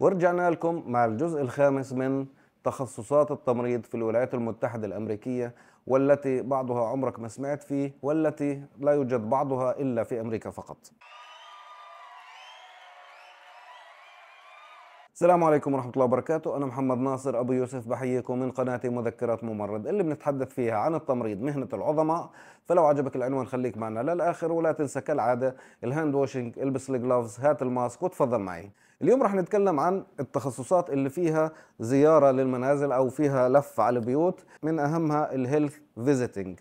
ورجعنا لكم مع الجزء الخامس من تخصصات التمريض في الولايات المتحدة الأمريكية والتي بعضها عمرك ما سمعت فيه والتي لا يوجد بعضها إلا في أمريكا فقط السلام عليكم ورحمة الله وبركاته أنا محمد ناصر أبو يوسف بحييكم من قناة مذكرات ممرض اللي بنتحدث فيها عن التمريض مهنة العظماء فلو عجبك العنوان خليك معنا للآخر ولا تنسى كالعادة الهاند واشنج البس الجلوفز هات الماسك وتفضل معي اليوم رح نتكلم عن التخصصات اللي فيها زيارة للمنازل أو فيها لفة على البيوت من أهمها الهيلث فيزيتنج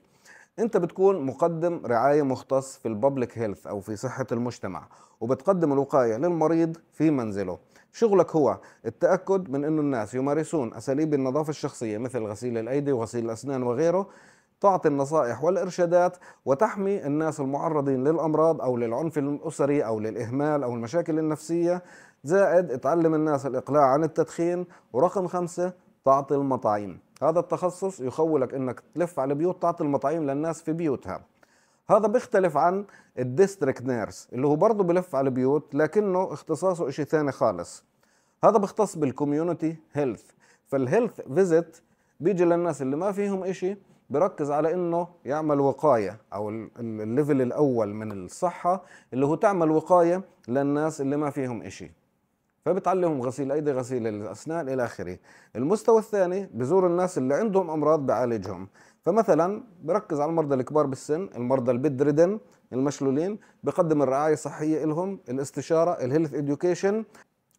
انت بتكون مقدم رعايه مختص في الببليك هيلث او في صحه المجتمع وبتقدم الوقايه للمريض في منزله شغلك هو التاكد من انه الناس يمارسون اساليب النظافه الشخصيه مثل غسيل الايدي وغسيل الاسنان وغيره تعطي النصائح والارشادات وتحمي الناس المعرضين للامراض او للعنف الاسري او للاهمال او المشاكل النفسيه زائد تعلم الناس الإقلاع عن التدخين ورقم خمسة تعطي المطاعيم هذا التخصص يخولك انك تلف على بيوت تعطي المطاعيم للناس في بيوتها هذا بيختلف عن الديستريكت نيرس اللي هو برضه بلف على البيوت لكنه اختصاصه شيء ثاني خالص هذا بيختص بالكوميونتي هيلث فالهيلث فيزيت بيجي للناس اللي ما فيهم شيء بركز على انه يعمل وقايه او الليفل الاول من الصحه اللي هو تعمل وقايه للناس اللي ما فيهم شيء فبتعلمهم غسيل ايدي غسيل الاسنان الى اخره المستوى الثاني بزور الناس اللي عندهم امراض بعالجهم فمثلا بركز على المرضى الكبار بالسن المرضى البدردن المشلولين بقدم الرعايه الصحيه لهم الاستشاره الهيلث اديوكيشن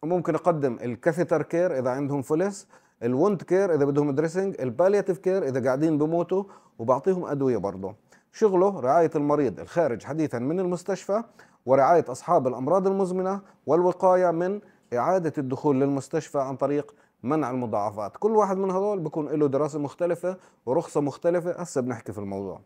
وممكن اقدم الكاثيتر كير اذا عندهم فلس الوند كير اذا بدهم دريسنج البالياتيف كير اذا قاعدين بموتوا وبعطيهم ادويه برضه شغله رعايه المريض الخارج حديثا من المستشفى ورعايه اصحاب الامراض المزمنه والوقايه من إعادة الدخول للمستشفى عن طريق منع المضاعفات كل واحد من هذول بيكون له دراسة مختلفة ورخصة مختلفة هسه بنحكي في الموضوع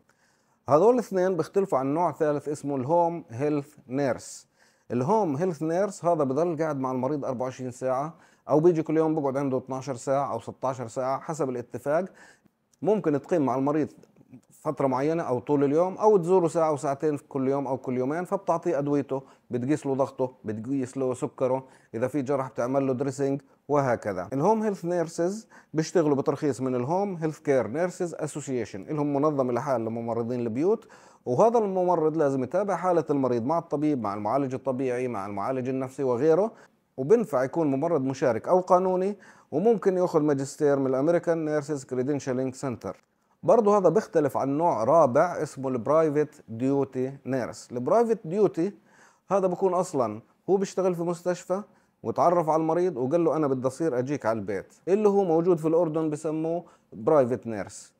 هذول الاثنين بيختلفوا عن نوع ثالث اسمه الهوم هيلث نيرس الهوم هيلث نيرس هذا بضل قاعد مع المريض 24 ساعة أو بيجي كل يوم بقعد عنده 12 ساعة أو 16 ساعة حسب الاتفاق ممكن تقيم مع المريض فتره معينه او طول اليوم او تزوره ساعه او ساعتين كل يوم او كل يومين فبتعطيه ادويته بتقيس له ضغطه بتقيس له سكره اذا في جرح بتعمل له دريسنج وهكذا الهوم هيلث نيرسز بيشتغلوا بترخيص من الهوم هيلث كير نيرسز اسوسيشن لهم منظمه لحال لممرضين البيوت وهذا الممرض لازم يتابع حاله المريض مع الطبيب مع المعالج الطبيعي مع المعالج النفسي وغيره وبنفع يكون ممرض مشارك او قانوني وممكن ياخذ ماجستير من الامريكان نيرسز كريدينشالينج سنتر برضه هذا بيختلف عن نوع رابع اسمه البرايفت ديوتي نيرس البرايفت ديوتي هذا بكون اصلا هو بيشتغل في مستشفى وتعرف على المريض وقال له انا بدي اصير اجيك على البيت اللي هو موجود في الاردن بسموه برايفت نيرس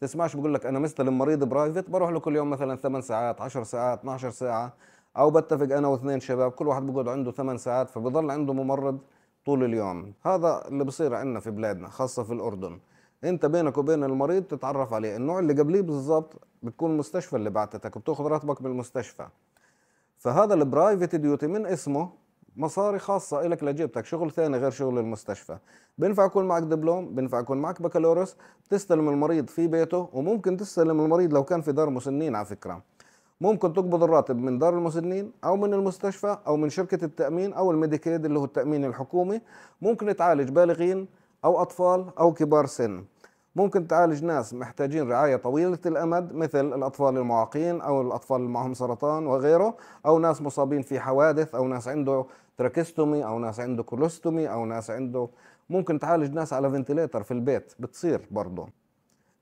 تسمعش بقول لك انا مستلم مريض برايفت بروح له كل يوم مثلا 8 ساعات 10 ساعات 12 ساعه او بتفق انا واثنين شباب كل واحد بيقعد عنده 8 ساعات فبضل عنده ممرض طول اليوم هذا اللي بصير عندنا في بلادنا خاصه في الاردن انت بينك وبين المريض تتعرف عليه النوع اللي قبليه بالظبط بتكون المستشفى اللي بعتتك وبتاخذ راتبك بالمستشفى فهذا البرايفت ديوتي من اسمه مصاري خاصة إلك لجيبتك شغل ثاني غير شغل المستشفى بينفع يكون معك دبلوم بينفع يكون معك بكالوريوس تستلم المريض في بيته وممكن تستلم المريض لو كان في دار مسنين على فكرة ممكن تقبض الراتب من دار المسنين أو من المستشفى أو من شركة التأمين أو الميديكيد اللي هو التأمين الحكومي ممكن تعالج بالغين أو أطفال أو كبار سن ممكن تعالج ناس محتاجين رعاية طويلة الأمد مثل الأطفال المعاقين أو الأطفال اللي معهم سرطان وغيره أو ناس مصابين في حوادث أو ناس عنده تراكستومي أو ناس عنده كولوستومي أو ناس عنده ممكن تعالج ناس على فنتليتر في البيت بتصير برضه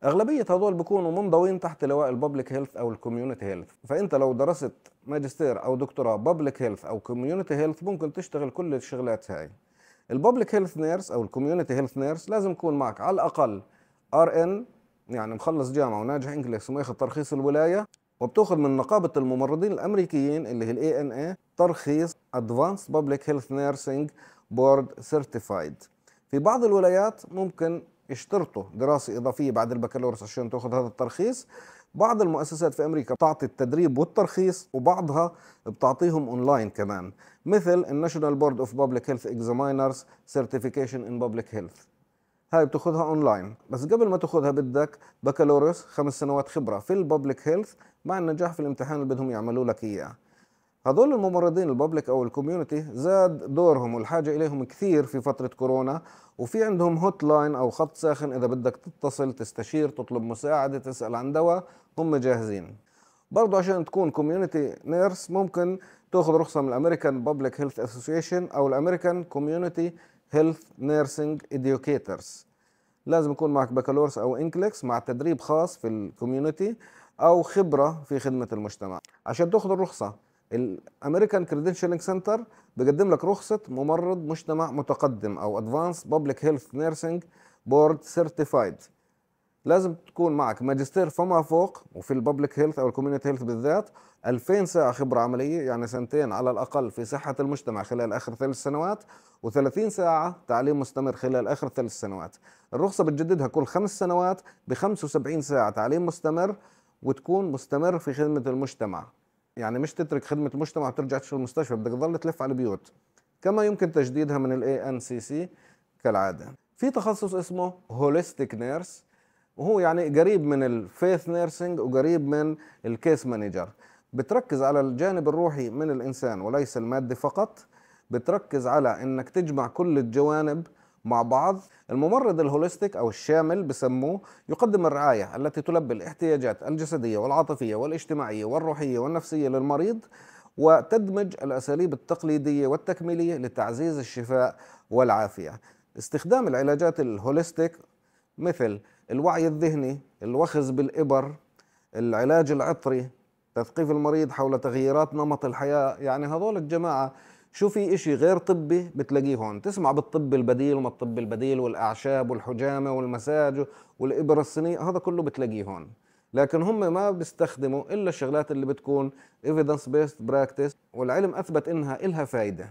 أغلبية هذول بيكونوا منضوين تحت لواء الببليك هيلث أو الكوميونتي هيلث فأنت لو درست ماجستير أو دكتوراه ببليك هيلث أو كوميونتي هيلث ممكن تشتغل كل الشغلات هاي الببليك هيلث نيرس أو الكوميونتي هيلث نيرس لازم يكون معك على الأقل ار ان يعني مخلص جامعه وناجح انجلس وماخذ إيه، ترخيص الولايه وبتاخذ من نقابه الممرضين الامريكيين اللي هي الاي ان اي ترخيص ادفانس بابليك هيلث نيرسينج بورد سيرتيفايد في بعض الولايات ممكن يشترطوا دراسه اضافيه بعد البكالوريوس عشان تاخذ هذا الترخيص بعض المؤسسات في امريكا بتعطي التدريب والترخيص وبعضها بتعطيهم اونلاين كمان مثل الناشونال بورد اوف بابليك هيلث اكزامينرز سيرتيفيكيشن ان بابليك هيلث هاي بتاخذها اونلاين بس قبل ما تاخذها بدك بكالوريوس خمس سنوات خبره في الببليك هيلث مع النجاح في الامتحان اللي بدهم يعملوا لك اياه هذول الممرضين الببليك او الكوميونتي زاد دورهم والحاجه اليهم كثير في فتره كورونا وفي عندهم هوت لاين او خط ساخن اذا بدك تتصل تستشير تطلب مساعده تسال عن دواء هم جاهزين برضه عشان تكون كوميونتي نيرس ممكن تاخذ رخصه من الامريكان بابليك هيلث اسوسيشن او الامريكان كوميونتي هيلث نيرسينج educators لازم يكون معك بكالوريوس او انكليكس مع تدريب خاص في الكوميونتي او خبره في خدمه المجتمع عشان تاخذ الرخصه الامريكان كريدنشالينج سنتر بيقدم لك رخصه ممرض مجتمع متقدم او ادفانس بابليك هيلث نيرسينج بورد سيرتيفايد لازم تكون معك ماجستير فما فوق وفي الببليك هيلث او الكوميونتي هيلث بالذات 2000 ساعه خبره عمليه يعني سنتين على الاقل في صحه المجتمع خلال اخر ثلاث سنوات و30 ساعه تعليم مستمر خلال اخر ثلاث سنوات الرخصه بتجددها كل خمس سنوات ب 75 ساعه تعليم مستمر وتكون مستمر في خدمه المجتمع يعني مش تترك خدمه المجتمع وترجع تشوف المستشفى بدك تضل تلف على البيوت كما يمكن تجديدها من الاي ان سي سي كالعاده في تخصص اسمه هوليستيك نيرس وهو يعني قريب من الفيث نيرسينج وقريب من الكيس مانجر بتركز على الجانب الروحي من الانسان وليس المادي فقط بتركز على انك تجمع كل الجوانب مع بعض الممرض الهوليستيك او الشامل بسموه يقدم الرعايه التي تلبي الاحتياجات الجسديه والعاطفيه والاجتماعيه والروحيه والنفسيه للمريض وتدمج الاساليب التقليديه والتكميليه لتعزيز الشفاء والعافيه استخدام العلاجات الهوليستيك مثل الوعي الذهني الوخز بالإبر العلاج العطري تثقيف المريض حول تغييرات نمط الحياة يعني هذول الجماعة شو في إشي غير طبي بتلاقيه هون تسمع بالطب البديل وما الطب البديل والأعشاب والحجامة والمساج والإبر الصينية هذا كله بتلاقيه هون لكن هم ما بيستخدموا إلا الشغلات اللي بتكون evidence based practice والعلم أثبت إنها إلها فايدة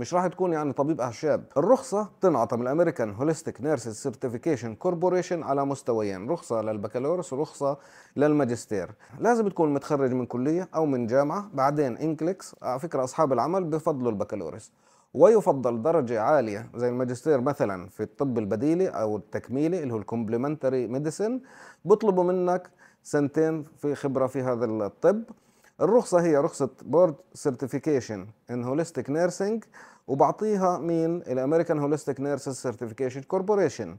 مش راح تكون يعني طبيب اعشاب الرخصه تنعطى من الامريكان هوليستيك نيرسز سيرتيفيكيشن كوربوريشن على مستويين رخصه للبكالوريوس ورخصه للماجستير لازم تكون متخرج من كليه او من جامعه بعدين انكليكس على فكره اصحاب العمل بفضلوا البكالوريوس ويفضل درجة عالية زي الماجستير مثلا في الطب البديلي أو التكميلي اللي هو الكومبلمنتري ميديسن بيطلبوا منك سنتين في خبرة في هذا الطب الرخصة هي رخصة بورد سيرتيفيكيشن ان هوليستيك نيرسينج وبعطيها مين الامريكان هوليستيك نيرسز سيرتيفيكيشن كوربوريشن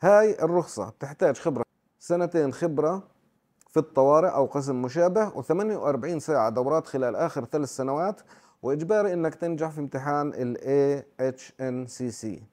هاي الرخصة بتحتاج خبرة سنتين خبرة في الطوارئ او قسم مشابه و48 ساعة دورات خلال اخر ثلاث سنوات واجباري انك تنجح في امتحان سي AHNCC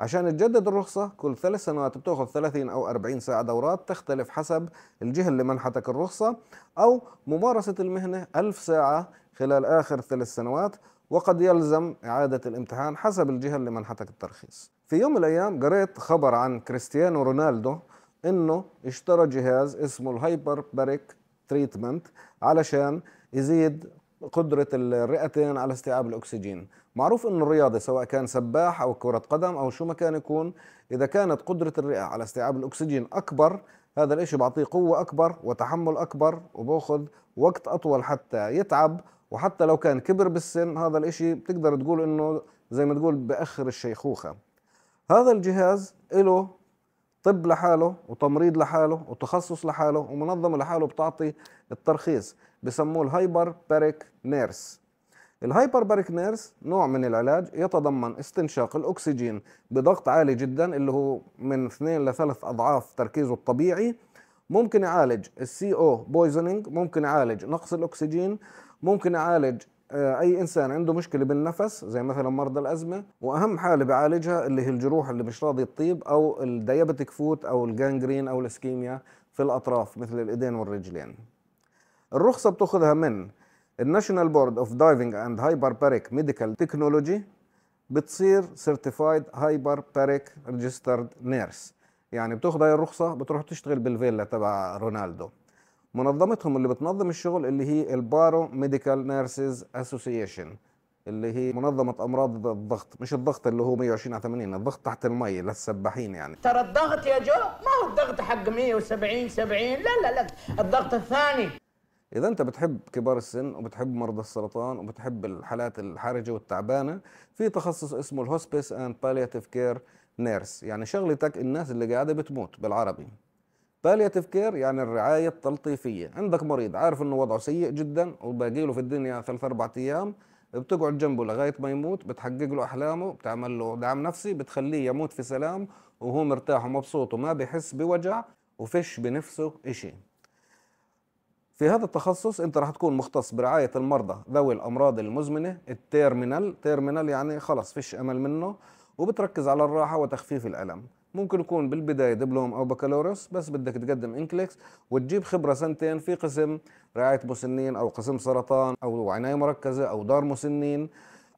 عشان تجدد الرخصة كل ثلاث سنوات بتاخذ 30 أو 40 ساعة دورات تختلف حسب الجهة اللي منحتك الرخصة أو ممارسة المهنة 1000 ساعة خلال آخر ثلاث سنوات وقد يلزم إعادة الامتحان حسب الجهة اللي منحتك الترخيص في يوم من الأيام قريت خبر عن كريستيانو رونالدو إنه اشترى جهاز اسمه الهايبر بريك تريتمنت علشان يزيد قدرة الرئتين على استيعاب الأكسجين معروف أن الرياضة سواء كان سباح أو كرة قدم أو شو ما كان يكون إذا كانت قدرة الرئة على استيعاب الأكسجين أكبر هذا الإشي بعطيه قوة أكبر وتحمل أكبر وبأخذ وقت أطول حتى يتعب وحتى لو كان كبر بالسن هذا الإشي بتقدر تقول إنه زي ما تقول بأخر الشيخوخة هذا الجهاز له طب لحاله وتمريض لحاله وتخصص لحاله ومنظمة لحاله بتعطي الترخيص بسموه الهايبر باريك نيرس الهايبر باريك نيرس نوع من العلاج يتضمن استنشاق الأكسجين بضغط عالي جدا اللي هو من 2 ل 3 أضعاف تركيزه الطبيعي ممكن يعالج السي او بويزنينج ممكن يعالج نقص الأكسجين ممكن يعالج آه، اي انسان عنده مشكله بالنفس زي مثلا مرضى الازمه واهم حاله بعالجها اللي هي الجروح اللي مش راضي تطيب او الديابتيك فوت او الجانجرين او الاسكيميا في الاطراف مثل الايدين والرجلين الرخصه بتاخذها من الناشونال بورد اوف دايفنج اند هايبربريك ميديكال تكنولوجي بتصير سيرتيفايد هايبربريك ريجسترد نيرس يعني بتاخذ هاي الرخصه بتروح تشتغل بالفيلا تبع رونالدو منظمتهم اللي بتنظم الشغل اللي هي البارو ميديكال نيرسز اسوسيشن اللي هي منظمة أمراض الضغط مش الضغط اللي هو 120 على 80 الضغط تحت المي للسباحين يعني ترى الضغط يا جو ما هو الضغط حق 170 70 لا لا لا الضغط الثاني إذا أنت بتحب كبار السن وبتحب مرضى السرطان وبتحب الحالات الحرجة والتعبانة في تخصص اسمه الهوسبيس أند باليتيف كير نيرس يعني شغلتك الناس اللي قاعدة بتموت بالعربي بالياتيف كير يعني الرعايه التلطيفيه عندك مريض عارف انه وضعه سيء جدا وباقي له في الدنيا ثلاث اربع ايام بتقعد جنبه لغايه ما يموت بتحقق له احلامه بتعمل له دعم نفسي بتخليه يموت في سلام وهو مرتاح ومبسوط وما بحس بوجع وفش بنفسه إشي في هذا التخصص انت راح تكون مختص برعايه المرضى ذوي الامراض المزمنه التيرمينال تيرمينال يعني خلص فيش امل منه وبتركز على الراحه وتخفيف الالم ممكن يكون بالبداية دبلوم أو بكالوريوس بس بدك تقدم إنكليكس وتجيب خبرة سنتين في قسم رعاية مسنين أو قسم سرطان أو عناية مركزة أو دار مسنين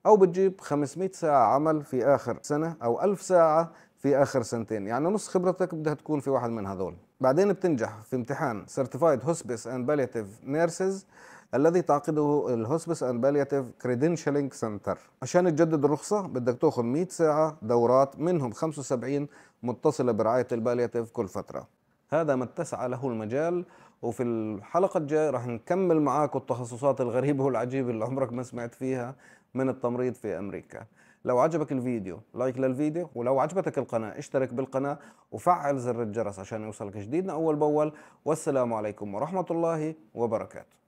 أو بتجيب 500 ساعة عمل في آخر سنة أو 1000 ساعة في آخر سنتين يعني نص خبرتك بدها تكون في واحد من هذول بعدين بتنجح في امتحان Certified Hospice and Palliative Nurses الذي تعقده الهوسبس اند بالياتيف كريدنشالينج سنتر عشان تجدد الرخصه بدك تاخذ 100 ساعه دورات منهم 75 متصلة برعاية الباليتيف كل فترة هذا ما اتسع له المجال وفي الحلقة الجاية راح نكمل معاكم التخصصات الغريبة والعجيبة اللي عمرك ما سمعت فيها من التمريض في أمريكا لو عجبك الفيديو لايك للفيديو ولو عجبتك القناة اشترك بالقناة وفعل زر الجرس عشان يوصلك جديدنا أول بأول والسلام عليكم ورحمة الله وبركاته